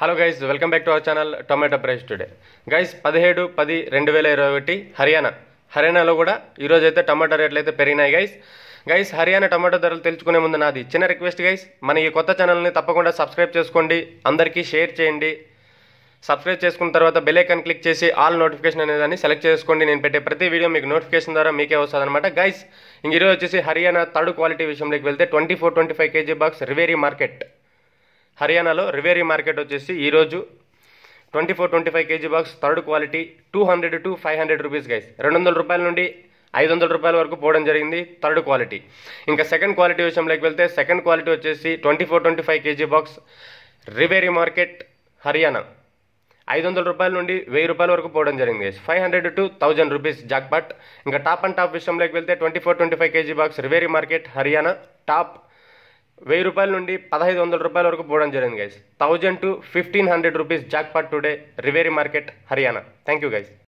hello guys welcome back to our channel tomato price today guys పదిహేడు పది రెండు వేల ఇరవై ఒకటి హర్యానా హర్యానాలో కూడా ఈరోజు అయితే టమాటా రేట్లు అయితే పెరిగినాయి గైస్ గైస్ హర్యానా టమాటో ధరలు తెలుసుకునే ముందు నాది చిన్న రిక్వెస్ట్ గైస్ మన ఈ కొత్త ఛానల్ని తప్పకుండా సబ్స్క్రైబ్ చేసుకోండి అందరికీ షేర్ చేయండి సబ్స్క్రైబ్ చేసుకున్న తర్వాత బెల్ ఐకాన్ క్లిక్ చేసి ఆల్ నోటిఫికేషన్ అనేదాన్ని సెలెక్ట్ చేసుకోండి నేను పెట్టే ప్రతి వీడియో మీకు నోటిఫికేషన్ ద్వారా మీకే వస్తుంది అనమాట గైస్ ఇంక ఈరోజు వచ్చేసి హర్యానా థర్డ్ క్వాలిటీ విషయంలోకి వెళ్తే twenty four twenty five KG box Rewari market హర్యానాలో రివేరీ మార్కెట్ వచ్చేసి ఈరోజు twenty four twenty five KG box third quality two hundred to five hundred rupees guys రెండు వందల రూపాయల నుండి ఐదు వందల రూపాయల వరకు పోవడం జరిగింది థర్డ్ క్వాలిటీ ఇంకా సెకండ్ క్వాలిటీ విషయంలోకి వెళ్తే సెకండ్ క్వాలిటీ వచ్చేసి twenty four twenty five KG box Rewari market Haryana ఐదు వందల రూపాయల నుండి వెయ్యి రూపాయల వరకు పోవడం జరిగింది five hundred to thousand rupees jackpot ఇంకా టాప్ అండ్ టాప్ విషయంలోకి వెళ్తే twenty four twenty five KG box Rewari market Haryana top వెయ్యి రూపాయల నుండి పదహైదు వందల రూపాయల వరకు పోవడం జరిగింది guys thousand to fifteen hundred rupees jackpot today Rewari market Haryana thank you guys